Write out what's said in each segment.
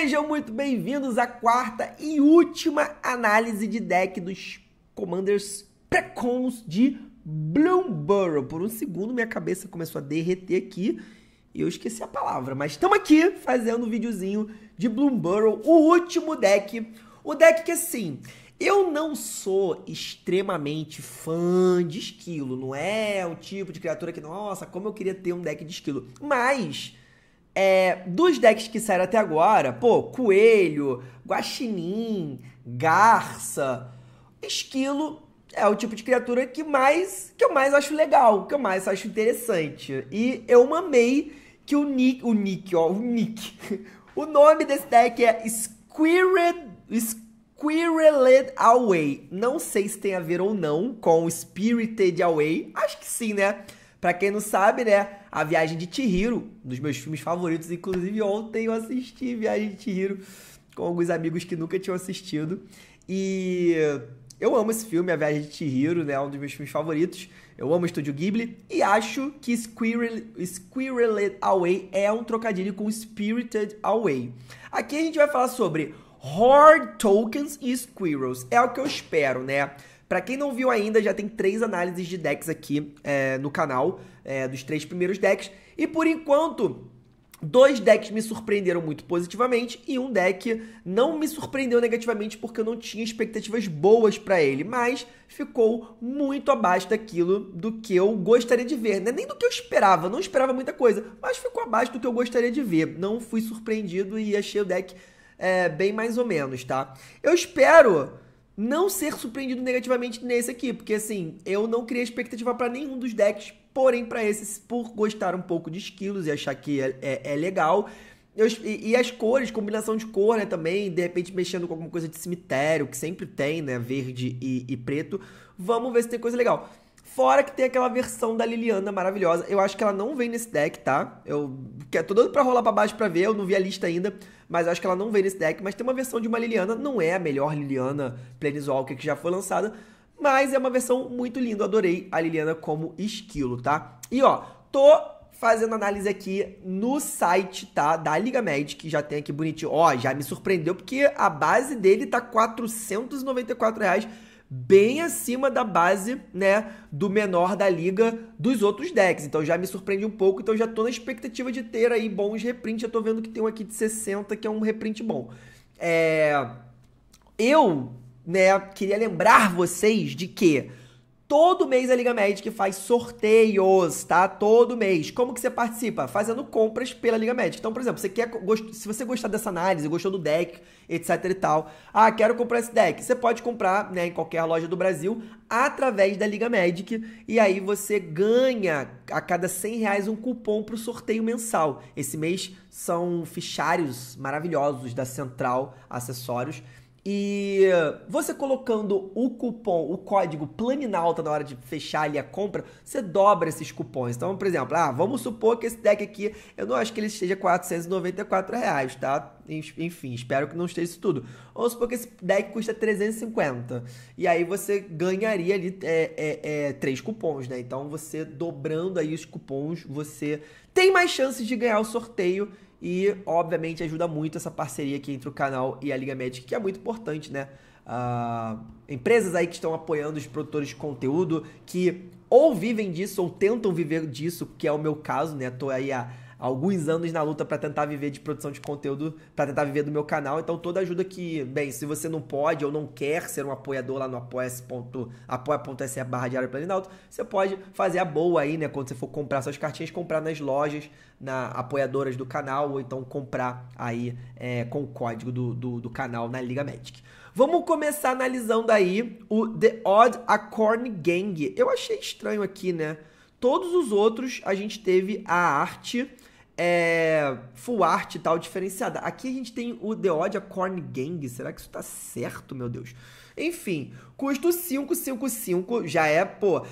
Sejam muito bem-vindos à quarta e última análise de deck dos Commanders Precons de Bloomborough. Por um segundo minha cabeça começou a derreter aqui e eu esqueci a palavra, mas estamos aqui fazendo um videozinho de Bloomborough, o último deck. O deck que assim, eu não sou extremamente fã de esquilo, não é o tipo de criatura que, nossa, como eu queria ter um deck de esquilo, mas é, dos decks que saíram até agora, pô, coelho, guaxinim, garça, esquilo é o tipo de criatura que mais que eu mais acho legal, que eu mais acho interessante. E eu amei que o Nick, o Nick, ó, o Nick. o nome desse deck é Squirrel Squirreled Away. Não sei se tem a ver ou não com Spirited Away. Acho que sim, né? Para quem não sabe, né, a viagem de Chihiro, um dos meus filmes favoritos, inclusive ontem eu assisti Viagem de Chihiro com alguns amigos que nunca tinham assistido. E eu amo esse filme, A Viagem de Chihiro, né? Um dos meus filmes favoritos. Eu amo o Estúdio Ghibli. E acho que Squirrel, Away é um trocadilho com Spirited Away. Aqui a gente vai falar sobre Horde Tokens e Squirrels. É o que eu espero, né? Para quem não viu ainda, já tem três análises de decks aqui é, no canal, é, dos três primeiros decks. E por enquanto, Dois decks me surpreenderam muito positivamente e um deck não me surpreendeu negativamente porque eu não tinha expectativas boas para ele, mas ficou muito abaixo daquilo do que eu gostaria de ver, né? nem do que eu esperava, não esperava muita coisa, mas ficou abaixo do que eu gostaria de ver. Não fui surpreendido e achei o deck é, bem mais ou menos, tá? Eu espero não ser surpreendido negativamente nesse aqui, porque assim, eu não criei expectativa para nenhum dos decks, porém para esse, por gostar um pouco de esquilos e achar que é, é, é legal, eu, e, e, as cores, combinação de cor, né, também, de repente mexendo com alguma coisa de cemitério, que sempre tem, né, verde e, e preto, vamos ver se tem coisa legal. Fora que tem aquela versão da Liliana maravilhosa. Eu acho que ela não vem nesse deck, tá? Eu é, tô dando pra rolar pra baixo pra ver, eu não vi a lista ainda mas acho que ela não vem nesse deck. Mas tem uma versão de uma Liliana, não é a melhor Liliana Planeswalker que já foi lançada, mas é uma versão muito linda, adorei a Liliana como esquilo, tá? E ó, tô fazendo análise aqui no site, tá? Da Liga Magic, já tem aqui bonitinho. Ó, já me surpreendeu porque a base dele tá R$ 494 reais bem acima da base, né, do menor da liga dos outros decks. Então já me surpreende um pouco, então já tô na expectativa de ter aí bons reprints. Já tô vendo que tem um aqui de 60, que é um reprint bom. É... Eu, né, queria lembrar vocês de que Todo mês a Liga Magic faz sorteios, tá? Todo mês. Como que você participa? Fazendo compras pela Liga Magic. Então, por exemplo, você quer, se você gostar dessa análise, gostou do deck, etc e tal, ah, quero comprar esse deck. Você pode comprar, né, em qualquer loja do Brasil, através da Liga Magic, e aí você ganha a cada 100 reais um cupom para o sorteio mensal. Esse mês são fichários maravilhosos da Central Acessórios. E você colocando o cupom, o código Planinalta na hora de fechar ali a compra, você dobra esses cupons. Então, por exemplo, ah, vamos supor que esse deck aqui, eu não acho que ele esteja 494 reais, tá? Enfim, espero que não esteja isso tudo. Vamos supor que esse deck custa 350. E aí você ganharia ali é, é, é, três cupons, né? Então você dobrando aí os cupons, você tem mais chances de ganhar o sorteio e, obviamente, ajuda muito essa parceria aqui entre o canal e a Liga Magic, que é muito importante, né? Uh, empresas aí que estão apoiando os produtores de conteúdo, que ou vivem disso ou tentam viver disso, que é o meu caso, né? Tô aí há alguns anos na luta para tentar viver de produção de conteúdo, para tentar viver do meu canal. Então toda ajuda que, bem, se você não pode ou não quer ser um apoiador lá no apoia.se barra diário você pode fazer a boa aí, né? Quando você for comprar suas cartinhas, comprar nas lojas, na apoiadoras do canal, ou então comprar aí é, com o código do, do, do canal na Liga Magic. Vamos começar analisando aí o The Odd Acorn Gang. Eu achei estranho aqui, né? Todos os outros a gente teve a arte é, full art e tal, diferenciada. Aqui a gente tem o The Odia Corn Gang. Será que isso tá certo, meu Deus? Enfim, custo 555 já é, pô,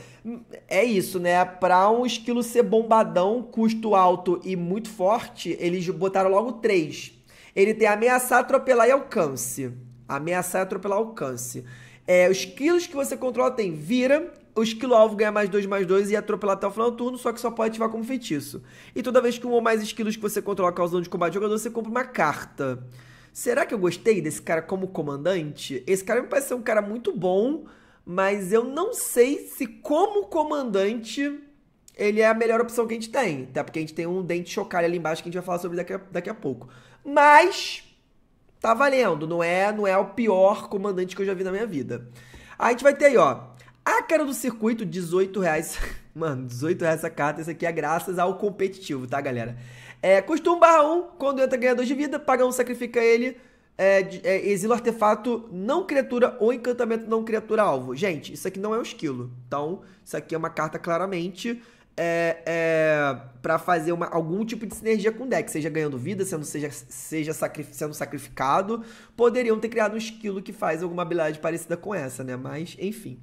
é isso, né? Pra um esquilo ser bombadão, custo alto e muito forte, eles botaram logo 3. Ele tem ameaçar, atropelar e alcance. Ameaçar, atropelar, alcance. É, os quilos que você controla tem vira, os esquilo-alvo ganha mais 2, mais 2 e é atropelar até o final do turno, só que só pode ativar como feitiço. E toda vez que um ou mais esquilos que você controla causam de combate ao jogador, você compra uma carta. Será que eu gostei desse cara como comandante? Esse cara me parece ser um cara muito bom, mas eu não sei se como comandante ele é a melhor opção que a gente tem. Até porque a gente tem um dente chocalho ali embaixo que a gente vai falar sobre daqui a, daqui a pouco. Mas tá valendo, não é, não é o pior comandante que eu já vi na minha vida. Aí a gente vai ter aí, ó, a cara do circuito, 18 reais. Mano, 18 reais essa carta, isso aqui é graças ao competitivo, tá, galera? É, custa 1 barra 1, quando entra ganhador de vida, paga 1, sacrifica ele, é, é, exila artefato não criatura ou encantamento não criatura alvo. Gente, isso aqui não é um esquilo, então isso aqui é uma carta claramente é, é, para fazer uma, algum tipo de sinergia com o deck, seja ganhando vida, sendo, seja, seja sendo sacrificado, poderiam ter criado um esquilo que faz alguma habilidade parecida com essa, né? Mas, enfim.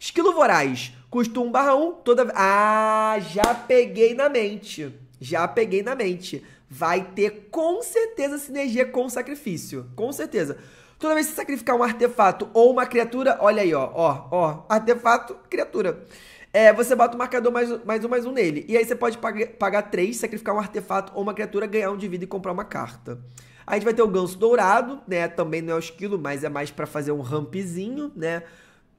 Esquilo voraz, custa 1 barra 1, toda... Ah, já peguei na mente, já peguei na mente. Vai ter com certeza sinergia com sacrifício, com certeza. Toda vez que você sacrificar um artefato ou uma criatura, olha aí, ó, ó, ó, artefato, criatura é, você bota o marcador mais, mais um, mais um nele. E aí você pode pagar, pagar três, sacrificar um artefato ou uma criatura, ganhar um de vida e comprar uma carta. Aí a gente vai ter o ganso dourado, né? Também não é o esquilo, mas é mais para fazer um rampzinho, né?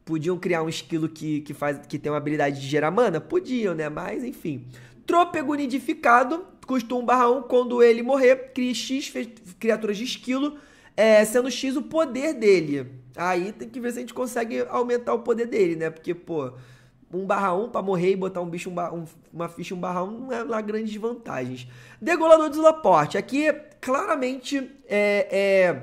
Podiam criar um esquilo que, que, faz, que tem uma habilidade de gerar mana? Podiam, né? Mas, enfim. Trôpego nidificado, custa 1 barra 1. Quando ele morrer, cria X criaturas de esquilo, é, sendo X o poder dele. Aí tem que ver se a gente consegue aumentar o poder dele, né? Porque, pô... 1 barra 1 para morrer e botar um bicho, um, um, uma ficha 1 barra 1 não é lá grandes vantagens. Degolador de Laporte. Aqui, é claramente, é,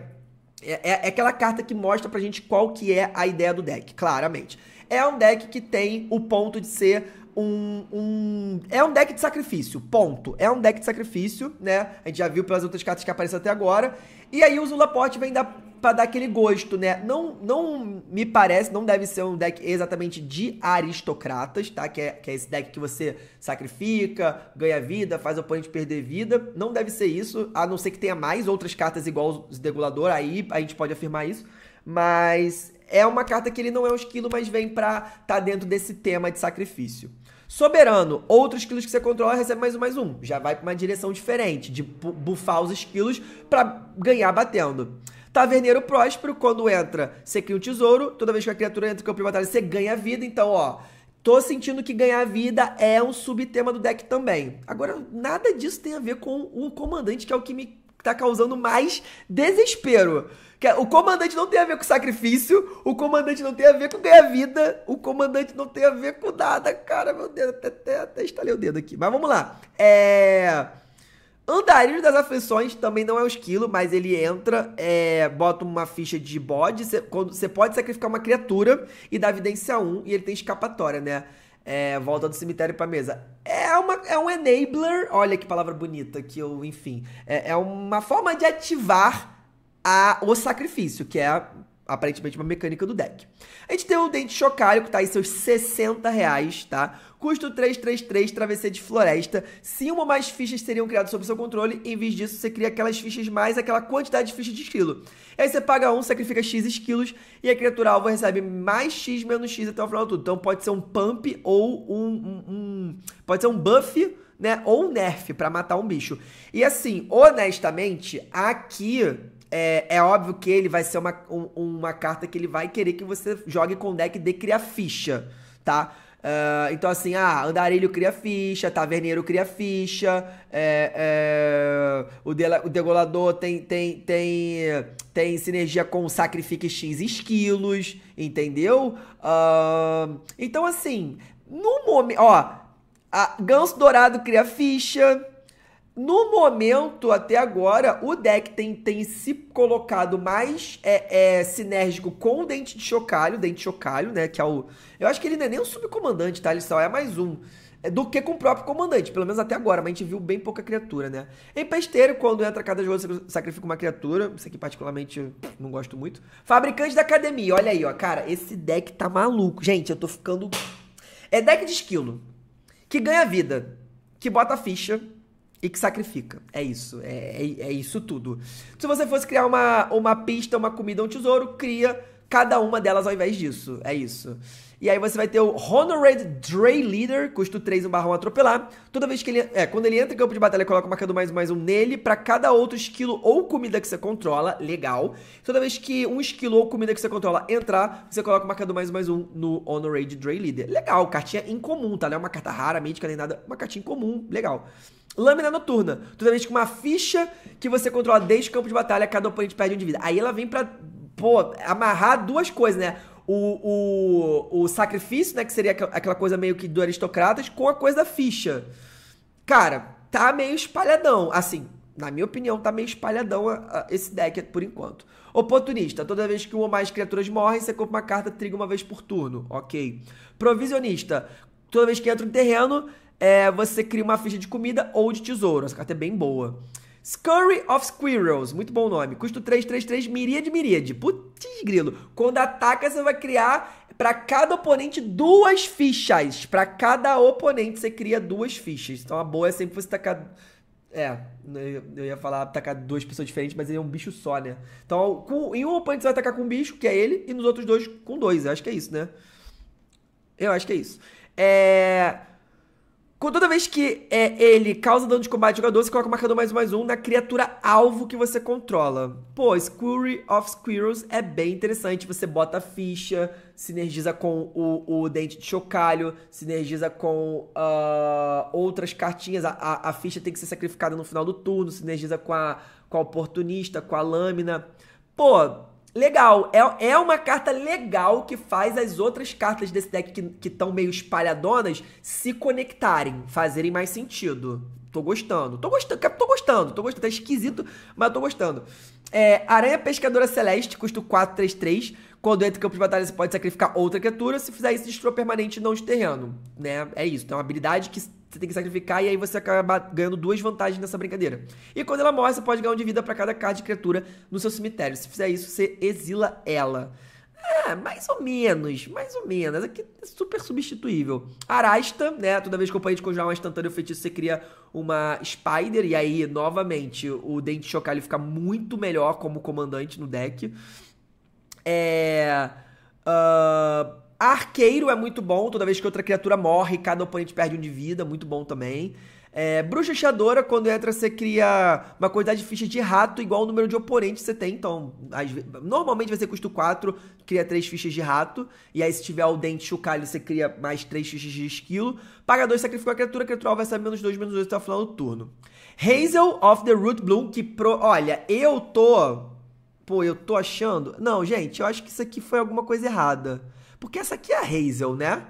é, é, é aquela carta que mostra pra gente qual que é a ideia do deck, claramente. É um deck que tem o ponto de ser um, um, É um deck de sacrifício, ponto. É um deck de sacrifício, né? A gente já viu pelas outras cartas que apareceram até agora. E aí o Zulaporte vem dar para dar aquele gosto, né? Não, não me parece, não deve ser um deck exatamente de aristocratas, tá? Que é, que é esse deck que você sacrifica, ganha vida, faz o oponente perder vida. Não deve ser isso, a não ser que tenha mais outras cartas igual os degolador, aí a gente pode afirmar isso. Mas é uma carta que ele não é um esquilo, mas vem pra tá dentro desse tema de sacrifício. Soberano, outros quilos que você controla recebe mais um, mais um. Já vai para uma direção diferente, de bufar os esquilos para ganhar batendo. Taverneiro tá Próspero, quando entra, você cria um tesouro. Toda vez que a criatura entra no campo de batalha, você ganha vida. Então, ó, Tô sentindo que ganhar vida é um subtema do deck também. Agora, nada disso tem a ver com o comandante, que é o que me tá causando mais desespero. É, o comandante não tem a ver com sacrifício, o comandante não tem a ver com ganhar vida, o comandante não tem a ver com nada. Cara, meu Deus, até, até, até estalei o dedo aqui. Mas vamos lá. É. Andarilho das Aflições também não é um esquilo, mas ele entra, é, bota uma ficha de bode. Você pode sacrificar uma criatura e dá evidência 1 e ele tem escapatória, né? É, volta do cemitério pra mesa. É, uma, é um enabler, olha que palavra bonita que eu, enfim. É, é uma forma de ativar a, o sacrifício, que é aparentemente uma mecânica do deck. A gente tem o Dente Chocalho, que tá aí seus 60 reais, tá? Custo 333, travessia de floresta. uma ou mais fichas seriam criadas sob seu controle. Em vez disso, você cria aquelas fichas mais aquela quantidade de fichas de esquilo. aí você paga um, sacrifica X esquilos e a criatura alvo recebe mais X menos X até o final do tudo. Então pode ser um pump ou um, um, um pode ser um buff né? Ou um nerf para matar um bicho. E assim, honestamente, aqui é, é óbvio que ele vai ser uma, um, uma carta que ele vai querer que você jogue com deck de criar ficha, tá? Uh, então, assim, ah, andarilho cria ficha, taverneiro cria ficha, é, é, o, de, o degolador tem, tem, tem, tem sinergia com sacrifique X esquilos, entendeu? Uh, então, assim, no momento. Ó, a ganso dourado cria ficha. No momento, até agora, o deck tem, tem se colocado mais é, é, sinérgico com o Dente de Chocalho, Dente de Chocalho, né? Que é o. Eu acho que ele não é nem um subcomandante, tá? Ele só é mais um. É, do que com o próprio comandante, pelo menos até agora, mas a gente viu bem pouca criatura, né? Em Pesteiro, quando entra cada jogo, você sacrifica uma criatura. Isso aqui, particularmente, não gosto muito. Fabricante da academia, olha aí, ó. Cara, esse deck tá maluco. Gente, eu tô ficando. É deck de esquilo. Que ganha vida. Que bota ficha e que sacrifica. É isso. É, é, é, isso tudo. Se você fosse criar uma, uma pista, uma comida, um tesouro, cria cada uma delas ao invés disso. É isso. E aí você vai ter o Honored Dre Leader, custo 3, um barrão atropelar. Toda vez que ele. É, quando ele entra em campo de batalha, coloca o marcador mais mais um nele para cada outro esquilo ou comida que você controla. Legal. Toda vez que um esquilo ou comida que você controla entrar, você coloca o marcador mais mais um no Honored Dre Leader. Legal, cartinha incomum, tá? Não é uma carta rara, mítica nem nada. Uma cartinha incomum, legal. Lâmina noturna. toda vez que uma ficha que você controla desde o campo de batalha, cada oponente perde um de vida. Aí ela vem pra, pô, amarrar duas coisas, né? O, o, o sacrifício, né? Que seria aquela coisa meio que do aristocratas, com a coisa da ficha. Cara, tá meio espalhadão. Assim, na minha opinião, tá meio espalhadão esse deck por enquanto. Oportunista. Toda vez que uma ou mais criaturas morrem, você compra uma carta triga uma vez por turno. Ok. Provisionista. Toda vez que entra no terreno, é, você cria uma ficha de comida ou de tesouro. Essa carta é bem boa. Scurry of Squirrels, muito bom nome. Custo 333, miríade, miríade. Putz, grilo. Quando ataca, você vai criar para cada oponente duas fichas. Para cada oponente, você cria duas fichas. Então, a boa é sempre você tacar... É, eu ia falar atacar duas pessoas diferentes, mas ele é um bicho só, né? Então, com, em um oponente você vai atacar com um bicho, que é ele, e nos outros dois com dois. Eu acho que é isso, né? Eu acho que é isso. É... Toda vez que é, ele causa dano de combate ao jogador, você coloca o marcador mais um mais um na criatura alvo que você controla. Pô, Squirrel of Squirrels é bem interessante. Você bota a ficha, sinergiza com o, o Dente de Chocalho, sinergiza com uh, outras cartinhas. A, a, a, ficha tem que ser sacrificada no final do turno, sinergiza com a, com a Oportunista, com a Lâmina. Pô, legal. É, é uma carta legal que faz as outras cartas desse deck que estão meio espalhadonas se conectarem, fazerem mais sentido. Tô gostando. Tô gostando, tô gostando, tô gostando. Tá esquisito, mas tô gostando. É, Aranha Pescadora Celeste, custa 4, 3, 3. Quando entra em campo de batalha, você pode sacrificar outra criatura. Se fizer isso, destrua permanente não de terreno. Né? É isso. Então, é uma habilidade que você tem que sacrificar e aí você acaba ganhando duas vantagens nessa brincadeira. E quando ela morre, você pode ganhar um de vida para cada card de criatura no seu cemitério. Se fizer isso, você exila ela. É, mais ou menos, mais ou menos. Aqui é, é super substituível. Arasta, né? Toda vez que o de conjurar um instantâneo feitiço, você cria uma Spider. E aí, novamente, o Dente Chocalho fica muito melhor como comandante no deck. É. Uh, Arqueiro é muito bom, toda vez que outra criatura morre, cada oponente perde um de vida, muito bom também. É, bruxa Xadora, quando entra, você cria uma quantidade de fichas de rato igual ao número de oponentes que você tem. Então, as, normalmente vai ser custo 4, cria 3 fichas de rato. E aí, se tiver o dente chocalho, você cria mais 3 fichas de esquilo. Paga 2, sacrifica a criatura, a criatura vai sair menos 2, menos 2 até o final do turno. Hazel of the Root Bloom, que pro. Olha, eu tô. Pô, eu tô achando. Não, gente, eu acho que isso aqui foi alguma coisa errada. Porque essa aqui é a Hazel, né?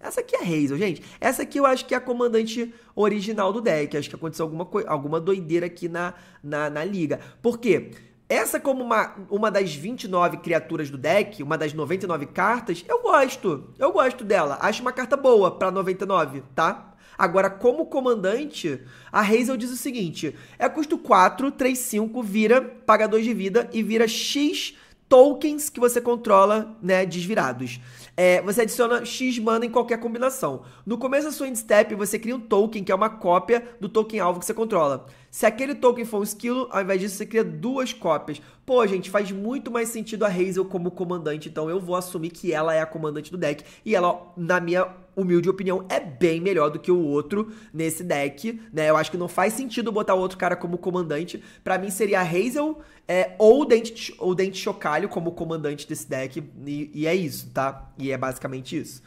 Essa aqui é a Hazel, gente. Essa aqui eu acho que é a comandante original do deck. Acho que aconteceu alguma, alguma doideira aqui na, na, na liga. Por quê? Essa como uma, uma das 29 criaturas do deck, uma das 99 cartas, eu gosto. Eu gosto dela. Acho uma carta boa para 99, tá? Agora, como comandante, a Hazel diz o seguinte: é custo 4, 3, 5, vira, paga 2 de vida e vira X tokens que você controla, né, desvirados. É, você adiciona X mana em qualquer combinação. No começo da sua instep você cria um token que é uma cópia do token alvo que você controla. Se aquele token for um skill, ao invés disso você cria duas cópias. Pô, gente, faz muito mais sentido a Hazel como comandante, então eu vou assumir que ela é a comandante do deck e ela, na minha humilde opinião, é bem melhor do que o outro nesse deck, né? Eu acho que não faz sentido botar o outro cara como comandante. Para mim seria a Hazel é, ou o Dente, ou Dente Chocalho como comandante desse deck. E, e, é isso, tá? E é basicamente isso.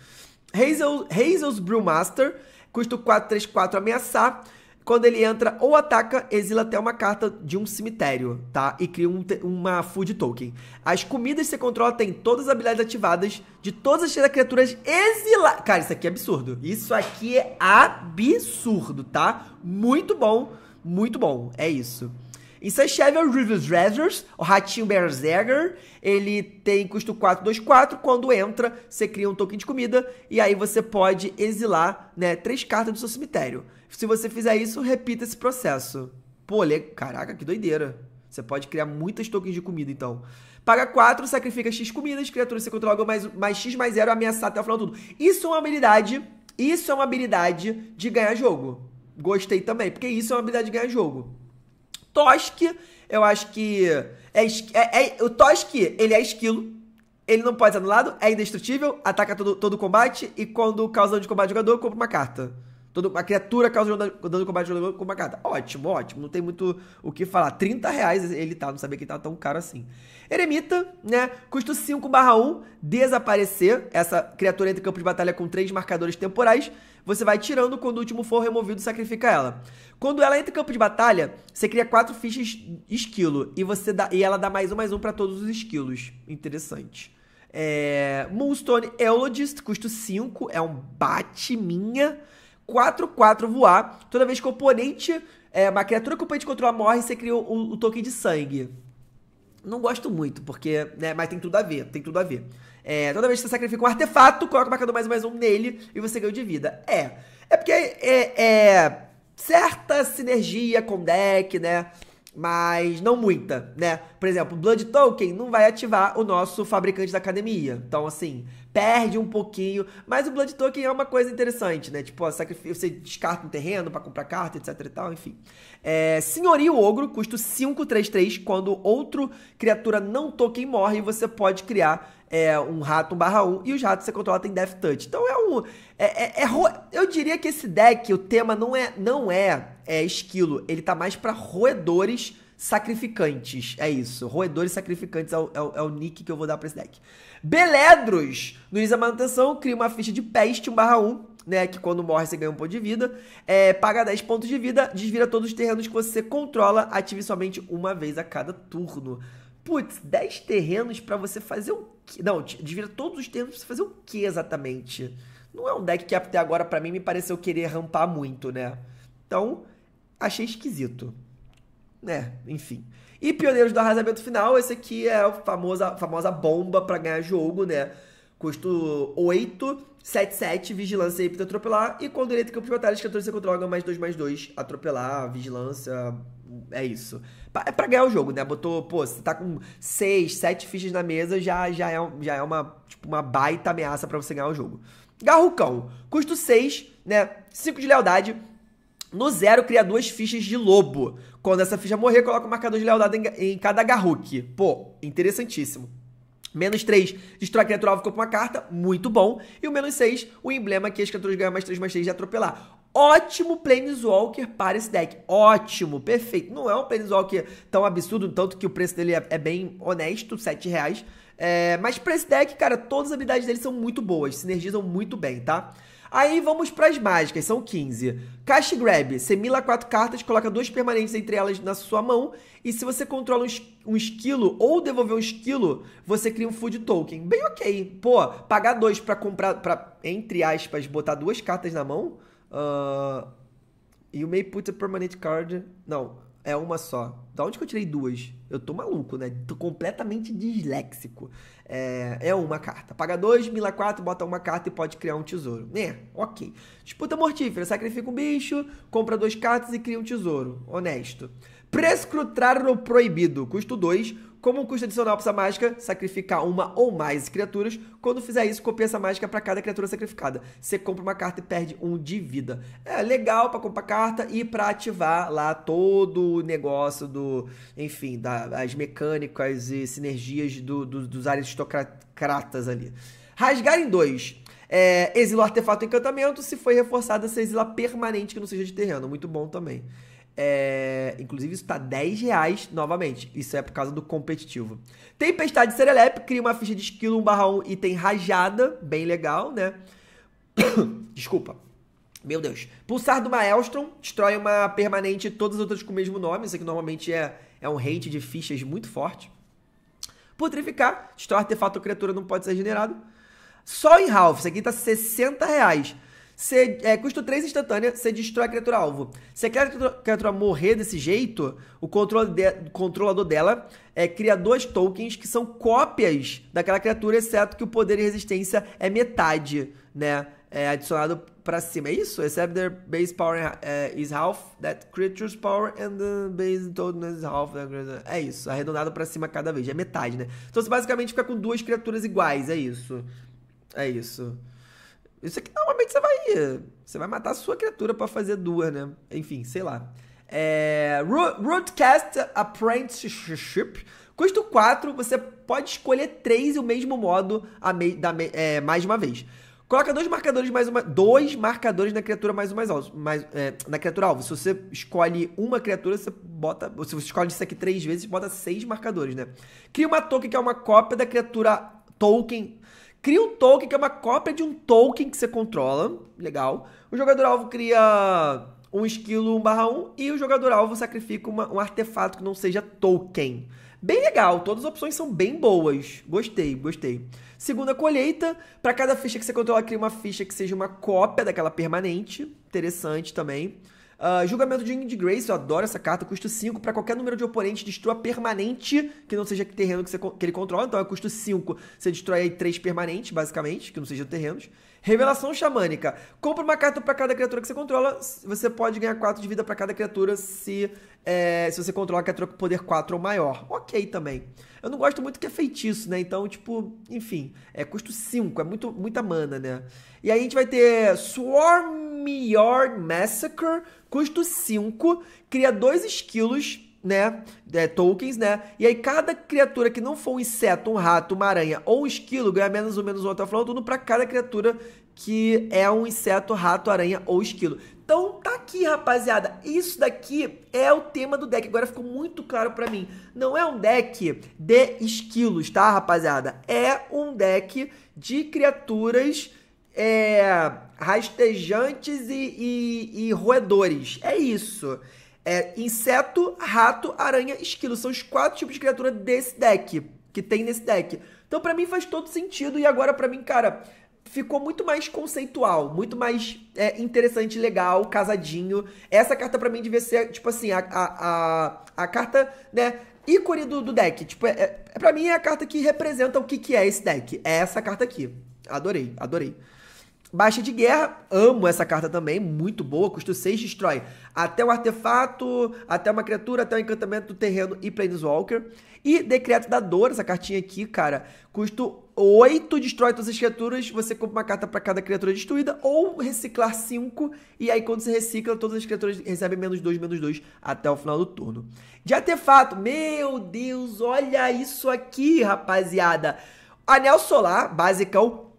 Hazel, Hazel's Brewmaster, custo 4, 3, 4 ameaçar. Quando ele entra ou ataca, exila até uma carta de um cemitério, tá? E cria um, uma food token. As comidas que você controla têm todas as habilidades ativadas de todas as criaturas exiladas. Cara, isso aqui é absurdo. Isso aqui é absurdo, tá? Muito bom, muito bom. É isso. Insatiable Rivers Razors, o ratinho Berserker, ele tem custo 424, quando entra, você cria um token de comida e aí você pode exilar, né, três cartas do seu cemitério. Se você fizer isso, repita esse processo. Pô, le... caraca, que doideira. Você pode criar muitas tokens de comida, então. Paga 4, sacrifica X comidas, criaturas se controlam mais, mais X mais 0, é ameaçar até o final tudo. Isso é uma habilidade, isso é uma habilidade de ganhar jogo. Gostei também, porque isso é uma habilidade de ganhar jogo. Tosk, eu acho que... É, é, é o Tosk, ele é esquilo, ele não pode ser anulado, é indestrutível, ataca todo, todo combate e quando causa de combate jogador, compra uma carta. Todo, a criatura causa dano combate com uma carta. Ótimo, ótimo. Não tem muito o que falar. 30 reais ele tá. Não sabia que ele tá tão caro assim. Eremita, né? Custo 5 barra 1. Desaparecer. Essa criatura entra em campo de batalha com três marcadores temporais. Você vai tirando. Quando o último for removido, sacrifica ela. Quando ela entra em campo de batalha, você cria quatro fichas esquilo. E, você dá, e ela dá mais um, mais um para todos os esquilos. Interessante. É, Moonstone Eulogist, custo 5. É um bate minha 4-4 voar. Toda vez que o oponente, é, uma criatura que o oponente controla morre, você cria o um token de sangue. Não gosto muito, porque, né, mas tem tudo a ver, tem tudo a ver. É, toda vez que você sacrifica um artefato, coloca o marcador mais um mais um nele e você ganha de vida. É, é porque é, é certa sinergia com deck, né? mas não muita, né? Por exemplo, Blood Token não vai ativar o nosso fabricante da academia. Então, assim, perde um pouquinho. Mas o Blood Token é uma coisa interessante, né? Tipo, você descarta um terreno para comprar carta, etc e tal, enfim. É, Senhorio Ogro, custa 533. Quando outro criatura não token morre, você pode criar é, um rato 1 barra 1, e os ratos você controla tem Death Touch. Então é um. É, é, é, eu diria que esse deck, o tema não é não é, é esquilo, ele tá mais para roedores sacrificantes. É isso. Roedores sacrificantes é o, é, o, é o, nick que eu vou dar pra esse deck. Beledros! No início da manutenção, cria uma ficha de peste 1 barra 1, né? Que quando morre você ganha um ponto de vida. É, paga 10 pontos de vida, desvira todos os terrenos que você controla, ative somente uma vez a cada turno putz, 10 terrenos para você fazer o quê? Não, desvira todos os terrenos pra você fazer o quê exatamente? Não é um deck que até agora para mim me pareceu querer rampar muito, né? Então, achei esquisito. Né, enfim. E Pioneiros do Arrasamento Final, esse aqui é a famosa, famosa bomba para ganhar jogo, né? Custo 8, 7, 7, Vigilância e Hipta Atropelar. E com o direito de campo de batalha, os 14 você controla mais 2, mais 2, Atropelar, Vigilância, é isso. É pra ganhar o jogo, né? Botou, pô, você tá com seis, sete fichas na mesa, já, já, é, já é uma, tipo, uma baita ameaça para você ganhar o jogo. Garrucão, custo 6, né? 5 de lealdade. No zero, cria duas fichas de lobo. Quando essa ficha morrer, coloca o marcador de lealdade em, em cada Garruk. Pô, interessantíssimo. Menos 3, destrói a criatura alvo com uma carta, muito bom. E o menos 6, o emblema que as criaturas ganham mais 3, mais 3 de atropelar. Ótimo Planeswalker para esse deck. Ótimo, perfeito. Não é um Planeswalker tão absurdo, tanto que o preço dele é, é bem honesto, 7 reais. É, mas para esse deck, cara, todas as habilidades dele são muito boas, sinergizam muito bem, tá? Aí vamos para as mágicas, são 15. Cash Grab, você mila 4 cartas, coloca duas permanentes entre elas na sua mão, e se você controla um, um esquilo ou devolver um esquilo, você cria um food token. Bem ok. Pô, pagar dois para comprar, para entre aspas, botar duas cartas na mão, Uh, e o a Permanent Card. Não, é uma só. Da onde que eu tirei duas? Eu tô maluco, né? Tô completamente disléxico. É, é uma carta. Paga dois, mila quatro, bota uma carta e pode criar um tesouro. Né? Ok. Disputa mortífera. Sacrifica um bicho, compra duas cartas e cria um tesouro. Honesto. Prescrutar no proibido. Custo dois. Como um custo adicional para essa mágica, sacrificar uma ou mais criaturas. Quando fizer isso, copia essa mágica para cada criatura sacrificada. Você compra uma carta e perde um de vida. É legal para comprar carta e para ativar lá todo o negócio do, enfim, das mecânicas e sinergias do, do, dos aristocratas ali. Rasgar em dois. É, exilou artefato encantamento se foi reforçada você exila permanente que não seja de terreno. Muito bom também. É, inclusive, isso tá 10 reais novamente. Isso é por causa do competitivo. Tempestade Serelep cria uma ficha de skill 1 barra 1 item rajada. Bem legal, né? Desculpa. Meu Deus. Pulsar do Maelstrom destrói uma permanente e todas as outras com o mesmo nome. Isso aqui normalmente é, é um hate de fichas muito forte. Putrificar, destrói artefato ou criatura, não pode ser generado. Só em Ralph, isso aqui tá 60 reais. Você, é, custo 3 instantânea, você destrói a criatura alvo. Se a criatura morrer desse jeito, o controle de, controlador dela é, cria dois tokens que são cópias daquela criatura, exceto que o poder e resistência é metade, né? É adicionado pra cima. É isso? Except their base power é, is half that creature's power and the base total is half that creature. É isso, arredondado pra cima cada vez. É metade, né? Então você basicamente fica com duas criaturas iguais, é isso. É isso. Isso aqui normalmente você vai. Você vai matar a sua criatura para fazer duas, né? Enfim, sei lá. É, Roadcast Apprenticeship. Custo 4, você pode escolher 3 e o mesmo modo a mei, da, é, mais uma vez. Coloca dois marcadores mais uma. Dois marcadores na criatura mais uma alto, Mais, é, na criatura alvo. Se você escolhe uma criatura, você bota. Se você escolhe isso aqui três vezes, bota seis marcadores, né? Cria uma token que é uma cópia da criatura token Cria um token, que é uma cópia de um token que você controla. Legal. O jogador-alvo cria um esquilo 1 barra 1 e o jogador-alvo sacrifica uma, um artefato que não seja token. Bem legal, todas as opções são bem boas. Gostei, gostei. Segunda colheita, para cada ficha que você controla, cria uma ficha que seja uma cópia daquela permanente. Interessante também. Uh, julgamento de Indy Grace, eu adoro essa carta, custa 5. Para qualquer número de oponente, destrua permanente, que não seja terreno que, você, que ele controla. Então, custa 5, você destrói aí 3 permanentes, basicamente, que não sejam terrenos. Revelação xamânica. Compra uma carta para cada criatura que você controla. Você pode ganhar 4 de vida para cada criatura se, é, se você controlar a criatura com poder 4 ou maior. Ok também. Eu não gosto muito que é feitiço, né? Então, tipo, enfim, é custo 5, é muito, muita mana, né? E aí a gente vai ter Swarm Yard Massacre. Custo 5, cria 2 esquilos né, é, tokens, né? E aí cada criatura que não for um inseto, um rato, uma aranha ou um esquilo ganha menos ou menos um autoflão turno para cada criatura que é um inseto, rato, aranha ou esquilo. Então tá aqui, rapaziada. Isso daqui é o tema do deck. Agora ficou muito claro para mim. Não é um deck de esquilos, tá, rapaziada? É um deck de criaturas é, rastejantes e, e, e, roedores. É isso. É inseto, rato, aranha, esquilo. São os quatro tipos de criatura desse deck. Que tem nesse deck. Então, para mim, faz todo sentido. E agora, para mim, cara, ficou muito mais conceitual, muito mais é, interessante, legal, casadinho. Essa carta para mim devia ser, tipo assim, a, a, a, a carta, né, ícone do, do deck. Tipo, é, é, para mim é a carta que representa o que, que é esse deck. É essa carta aqui. Adorei, adorei. Baixa de Guerra, amo essa carta também, muito boa, custo 6, destrói até um artefato, até uma criatura, até o um encantamento do terreno e Planeswalker. E Decreto da Dor, essa cartinha aqui, cara, custo 8, destrói todas as criaturas, você compra uma carta para cada criatura destruída, ou reciclar 5, e aí quando você recicla, todas as criaturas recebem menos 2, menos 2 até o final do turno. De artefato, meu Deus, olha isso aqui, rapaziada. Anel Solar, basicão,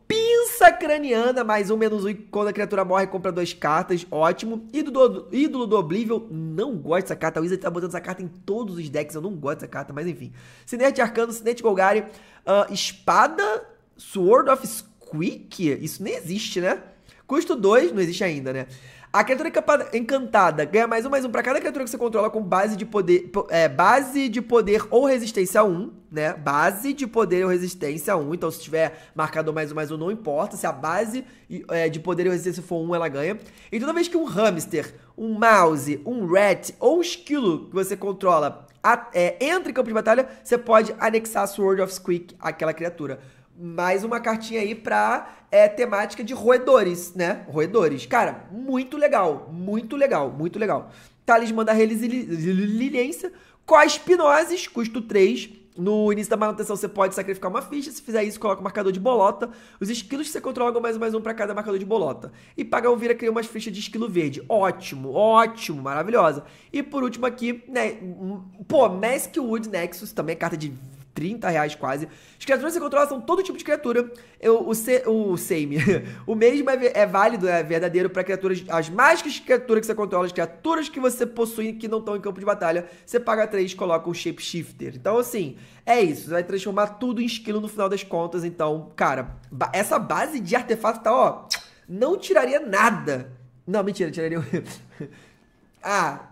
Sacraneando mais um menos um. Quando a criatura morre, compra duas cartas. Ótimo. Ídolo do, ídolo do Oblivion. Não gosto dessa carta. A Wizard tá botando essa carta em todos os decks. Eu não gosto dessa carta, mas enfim. Sinete Arcano, Sinete Golgari. Uh, espada. Sword of Squeak. Isso nem existe, né? Custo 2, não existe ainda, né? A criatura é encantada ganha mais um, mais um pra cada criatura que você controla com base de poder. É, base de poder ou resistência 1, né? Base de poder ou resistência 1. Então, se tiver marcador mais um, mais um, não importa. Se a base é, de poder ou resistência for 1, ela ganha. E toda vez que um hamster, um mouse, um rat ou um esquilo que você controla a, é, entra em campo de batalha, você pode anexar Sword of Squeak àquela criatura mais uma cartinha aí pra é, temática de roedores, né? Roedores. Cara, muito legal, muito legal, muito legal. Talismã da Resiliência, Cospinoses, custo 3. No início da manutenção você pode sacrificar uma ficha, se fizer isso coloca o marcador de bolota. Os esquilos que você controla ganham mais mais um para cada marcador de bolota. E paga um vira cria umas fichas de esquilo verde. Ótimo, ótimo, maravilhosa. E por último aqui, né, pô, Mask Wood Nexus, também é carta de 30 reais quase. As criaturas que você controla são todo tipo de criatura. Eu, o, se, o same. o mesmo é, é, válido, é verdadeiro para criaturas. As mágicas criaturas que você controla, as criaturas que você possui que não estão em campo de batalha, você paga 3 e coloca o shapeshifter. Então, assim, é isso. Você vai transformar tudo em esquilo no final das contas. Então, cara, essa base de artefato tá, ó. Não tiraria nada. Não, mentira, tiraria. ah,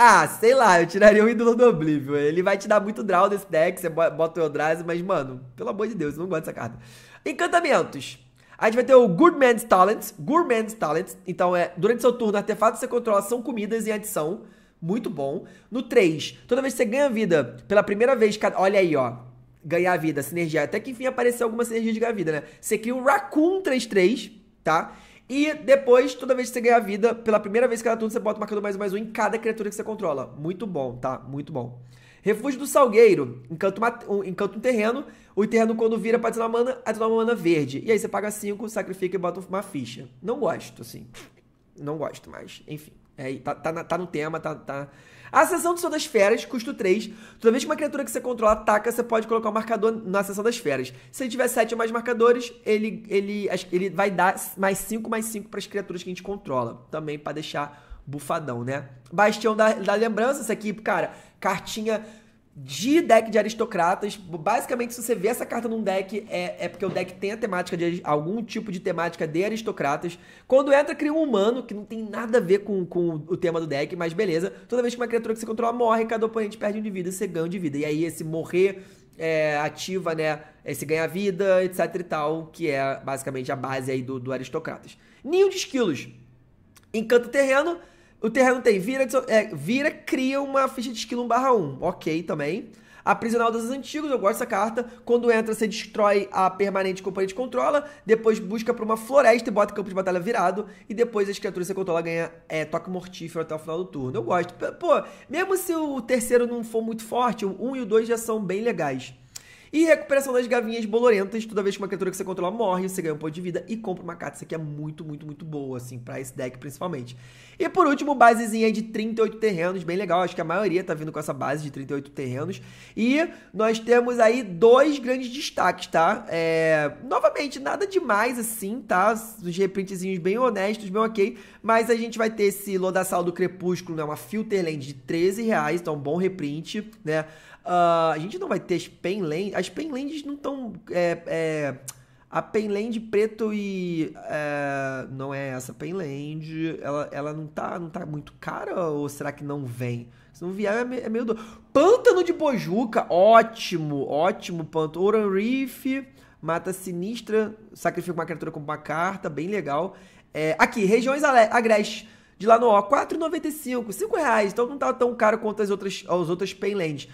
ah, sei lá, eu tiraria o ídolo do Oblivion. Ele vai te dar muito draw nesse deck, você bota o Eldrazi, mas, mano, pelo amor de Deus, eu não gosto dessa carta. Encantamentos. A gente vai ter o Goodman's Talents. Man's Talents. Então, é durante seu turno, artefatos que você controla são comidas em adição. Muito bom. No 3, toda vez que você ganha vida, pela primeira vez, cada... olha aí, ó. Ganhar vida, sinergia. Até que enfim apareceu alguma sinergia de ganhar vida, né? Você cria um Raccoon 3-3, tá? E depois, toda vez que você a vida, pela primeira vez que ela turno, você bota o marcador mais um mais um em cada criatura que você controla. Muito bom, tá? Muito bom. Refúgio do Salgueiro. Encanto, um, encanto um terreno. O terreno, quando vira pra adicionar mana, adiciona uma mana verde. E aí você paga 5, sacrifica e bota uma ficha. Não gosto, assim. Não gosto, mas, enfim. É, tá, tá, tá no tema, tá, tá, a do das Feras, custo 3. Toda vez que uma criatura que você controla ataca, você pode colocar o um marcador na Acessão das feras. Se ele tiver 7 ou mais marcadores, ele, ele, ele vai dar mais 5 mais 5 para as criaturas que a gente controla. Também para deixar bufadão, né? Bastião da, da lembrança, isso aqui, cara, cartinha de deck de aristocratas. Basicamente, se você vê essa carta num deck, é, é porque o deck tem a temática de algum tipo de temática de aristocratas. Quando entra, cria um humano, que não tem nada a ver com, com o tema do deck, mas beleza. Toda vez que uma criatura que você controla morre, cada oponente perde um de vida, você ganha um de vida. E aí, esse morrer é, ativa, né? Esse é, ganha vida, etc e tal, que é basicamente a base aí do, do aristocratas. Ninho de esquilos. Encanta terreno o terreno tem vira, é, vira cria uma ficha de skill 1 barra 1. Ok, também. Aprisionar dos antigos, eu gosto dessa carta. Quando entra, você destrói a permanente que o oponente controla. Depois busca pra uma floresta e bota campo de batalha virado. E depois as criaturas que você controla ganha é, toque mortífero até o final do turno. Eu gosto. Pô, mesmo se o terceiro não for muito forte, o 1 um e o 2 já são bem legais. E recuperação das gavinhas bolorentas. Toda vez que uma criatura que você controla morre, você ganha um ponto de vida e compra uma carta. Isso aqui é muito, muito, muito boa, assim, pra esse deck principalmente. E por último, basezinha de 38 terrenos, bem legal. Acho que a maioria tá vindo com essa base de 38 terrenos. E nós temos aí dois grandes destaques, tá? É... Novamente, nada demais assim, tá? Os reprintezinhos bem honestos, bem ok. Mas a gente vai ter esse Lodassal do Crepúsculo, né? Uma Filterland de 13 reais, então um bom reprint, né? Uh, a gente não vai ter Penland. As Penlands não estão... É, é, a Penland preto e... É, não é essa Penland. Ela, ela não, tá, não tá muito cara ou será que não vem? Se não vier, é, é meio doido. Pântano de Bojuca, ótimo, ótimo pântano. Oran Reef, Mata Sinistra, sacrifica uma criatura com uma carta, bem legal. É, aqui, regiões agrestes de lá no O, R$4,95, R$5,00. reais. Então não tá tão caro quanto as outras, as outras painlands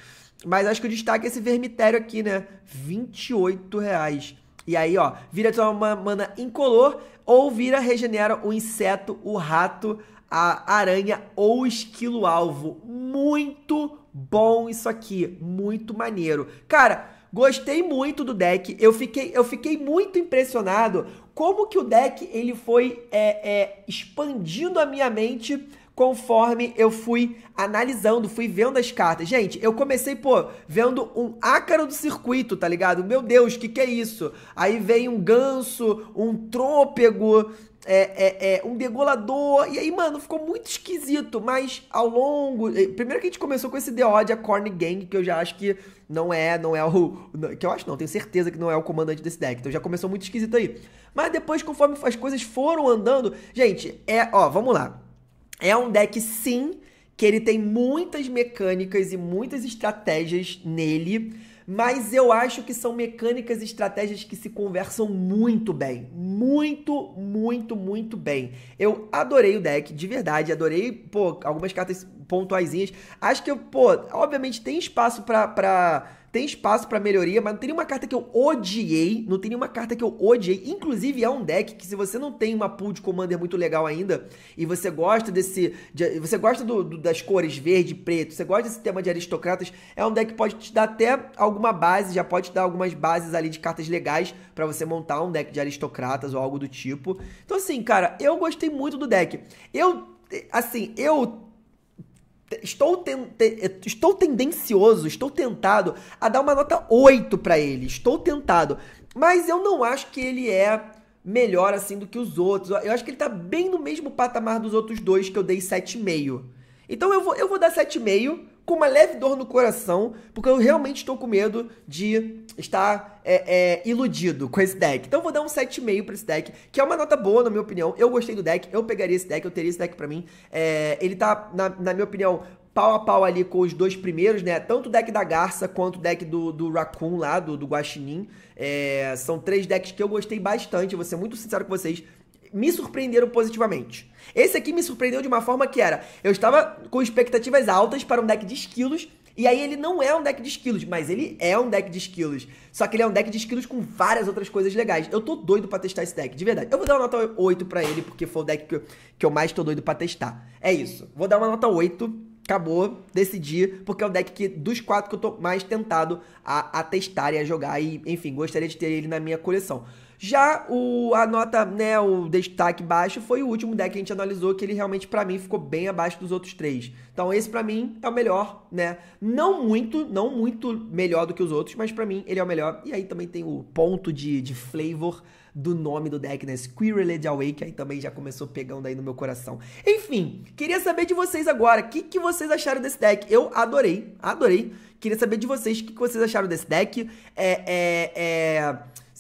Mas acho que o destaque é esse vermitério aqui, né? R$28,00. reais. E aí, ó, vira de uma mana incolor ou vira regenera o inseto, o rato, a aranha ou o esquilo alvo. Muito bom isso aqui, muito maneiro. Cara, Gostei muito do deck. Eu fiquei, eu fiquei muito impressionado como que o deck ele foi é, é, expandindo a minha mente conforme eu fui analisando, fui vendo as cartas. Gente, eu comecei, pô, vendo um ácaro do circuito, tá ligado? Meu Deus, que que é isso? Aí vem um ganso, um trôpego, é, é, é, um degolador. E aí, mano, ficou muito esquisito. Mas ao longo. Eh, primeiro que a gente começou com esse The Odd, a Gang, que eu já acho que não é, não é o. Que eu acho não, tenho certeza que não é o comandante desse deck. Então já começou muito esquisito aí. Mas depois, conforme as coisas foram andando. Gente, é. Ó, vamos lá. É um deck sim, que ele tem muitas mecânicas e muitas estratégias nele mas eu acho que são mecânicas e estratégias que se conversam muito bem. Muito, muito, muito bem. Eu adorei o deck, de verdade, adorei, pô, algumas cartas pontuaisinhas. Acho que eu, pô, obviamente tem espaço para tem espaço para melhoria, mas não tem nenhuma carta que eu odiei, não tem nenhuma carta que eu odiei. Inclusive é um deck que se você não tem uma pool de commander muito legal ainda e você gosta desse, de, você gosta do, do, das cores verde e preto, você gosta desse tema de aristocratas, é um deck que pode te dar até alguma base, já pode te dar algumas bases ali de cartas legais para você montar um deck de aristocratas ou algo do tipo. Então assim, cara, eu gostei muito do deck. Eu assim, eu Estou, ten, te, eh, estou tendencioso, estou tentado a dar uma nota 8 para ele. Estou tentado. Mas eu não acho que ele é melhor assim do que os outros. Eu acho que ele tá bem no mesmo patamar dos outros dois que eu dei 7,5. Então eu vou, eu vou dar 7,5 com uma leve dor no coração, porque eu realmente estou com medo de estar é, é, iludido com esse deck. Então eu vou dar um 7,5 para esse deck, que é uma nota boa, na minha opinião. Eu gostei do deck, eu pegaria esse deck, eu teria esse deck para mim. É, ele tá, na, na minha opinião, pau a pau ali com os dois primeiros, né? Tanto o deck da Garça quanto o deck do, do Raccoon lá, do, do Guaxinim. É, são três decks que eu gostei bastante, eu vou ser muito sincero com vocês me surpreenderam positivamente. Esse aqui me surpreendeu de uma forma que era: eu estava com expectativas altas para um deck de esquilos, e aí ele não é um deck de esquilos, mas ele é um deck de esquilos. Só que ele é um deck de esquilos com várias outras coisas legais. Eu tô doido pra testar esse deck, de verdade. Eu vou dar uma nota 8 pra ele, porque foi o deck que eu, que eu mais tô doido pra testar. É isso. Vou dar uma nota 8 acabou, decidi, porque é o deck que dos quatro que eu tô mais tentado a, a testar e a jogar. E, enfim, gostaria de ter ele na minha coleção. Já o, a nota, né, o destaque baixo foi o último deck que a gente analisou, que ele realmente, para mim, ficou bem abaixo dos outros três. Então esse, para mim, é o melhor, né? Não muito, não muito melhor do que os outros, mas para mim ele é o melhor. E aí também tem o ponto de, de flavor do nome do deck, né? Squirreled Awake, aí também já começou pegando aí no meu coração. Enfim, queria saber de vocês agora, o que, que vocês acharam desse deck? Eu adorei, adorei. Queria saber de vocês o que, que vocês acharam desse deck. É, é, é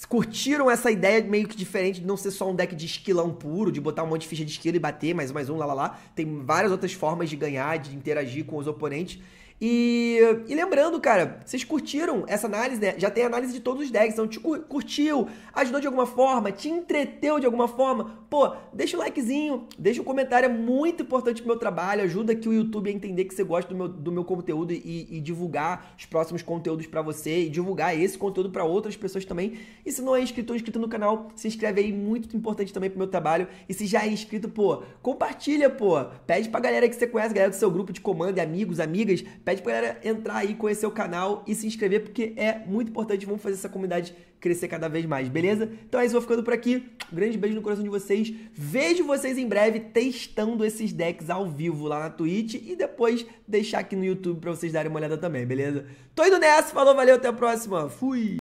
curtiram essa ideia meio que diferente de não ser só um deck de esquilão puro, de botar um monte de ficha de esquilo e bater mais mais um, lá lá lá. Tem várias outras formas de ganhar, de interagir com os oponentes. E, e, lembrando, cara, vocês curtiram essa análise, né? Já tem análise de todos os decks. Então, te tipo, curtiu, ajudou de alguma forma, te entreteu de alguma forma? Pô, deixa o likezinho, deixa um comentário, é muito importante pro meu trabalho. Ajuda aqui o YouTube a entender que você gosta do meu, do meu conteúdo e, e divulgar os próximos conteúdos para você e divulgar esse conteúdo para outras pessoas também. E se não é inscrito ou é inscrito no canal, se inscreve aí, muito importante também pro meu trabalho. E se já é inscrito, pô, compartilha, pô. Pede pra galera que você conhece, galera do seu grupo de comando, amigos, amigas Pede pra galera entrar aí, conhecer o canal e se inscrever, porque é muito importante. Vamos fazer essa comunidade crescer cada vez mais, beleza? Então é isso, vou ficando por aqui. Um grande beijo no coração de vocês. Vejo vocês em breve testando esses decks ao vivo lá na Twitch e depois deixar aqui no YouTube pra vocês darem uma olhada também, beleza? Tô indo nessa, falou, valeu, até a próxima. Fui!